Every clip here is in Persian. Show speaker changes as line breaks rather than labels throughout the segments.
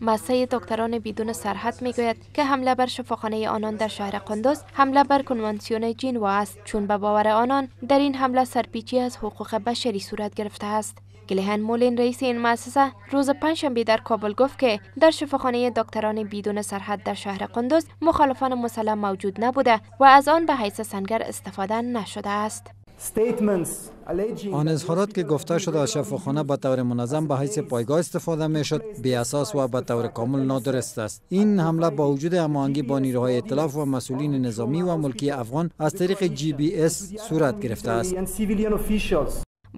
مسای دکتران بدون سرحد میگوید که حمله بر شفاخانه آنان در شهر قندوز حمله بر کنوانسیون جینوا است چون به باور آنان در این حمله سرپیچی از حقوق بشری صورت گرفته است گلهن مولین رئیس این مؤسسه روز پنجشنبه در کابل گفت که در شفاخانه دکتران بدون سرحد در شهر قندوز مخالفان مسلم موجود نبوده و از آن به حیث سنگر استفاده نشده است آن
اظهارات که گفته شده از شفاخانه به طور منظم به حیث پایگاه استفاده می شد بی اساس و به طور کامل نادرست است این حمله با وجود هماهنگی با نیروهای اطلاف و مسئولین نظامی و ملکی افغان از طریق جی بی اس صورت گرفته است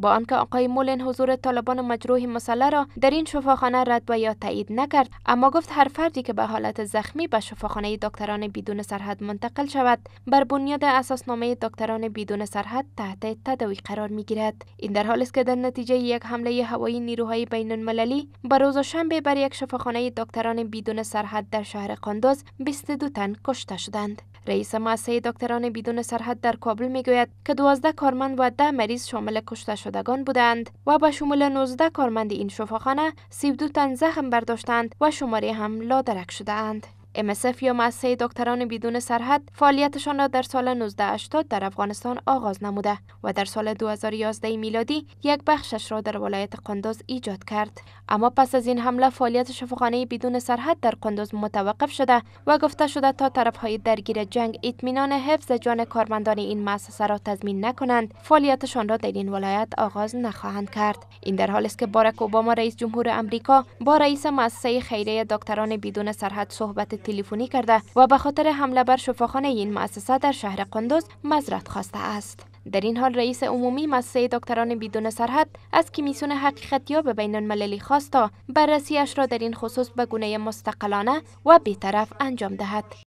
با آنکه آقای مولن حضور طالبان مجروح مسله را در این شفاخانه رد و یا تایید نکرد اما گفت هر فردی که به حالت زخمی به شفاخانه دکتران بدون سرحد منتقل شود بر بنیاد اساسنامه دکتران بدون سرحد تحت تداوی قرار می گیرد این در حالی است که در نتیجه یک حمله هوایی نیروهای بین المللی به روز شنبه بر یک شفاخانه دکتران بدون سرحد در شهر قندوز 22 تن کشته شدند رئیس مؤسسه دکتران بدون سرحد در کابل میگوید که 12 کارمند و 10 مریض شامل کشته شدگان بودند و به شمول 19 کارمند این شفاخانه 32 تن زخم برداشتند و شماری هم لادرک شدهاند. MSF یا مؤسسه دکتران بدون سرحد فعالیتشان را در سال 1980 در افغانستان آغاز نموده و در سال 2011 میلادی یک بخشش را در ولایت قندوز ایجاد کرد اما پس از این حمله فعالیت شفاخانه بدون سرحد در قندوز متوقف شده و گفته شده تا طرفهای درگیر جنگ اطمینان حفظ جان کارمندان این مؤسسه را تضمین نکنند فعالیتشان را در این ولایت آغاز نخواهند کرد این در حالی است که بارک اوباما رئیس جمهور امریکا با رئیس مؤسسه خیریه دکتران بدون سرحد صحبت تلفنی کرده و به خاطر حمله بر شفاخانه این مؤسسه در شهر قندوز مذرت خواسته است. در این حال رئیس عمومی مؤسسه دکتران بدون سرحد از کمیسیون حقیقتیاب بین المللی خواست تا بررسیاش را در این خصوص به گونه مستقلانه و بیطرف انجام دهد.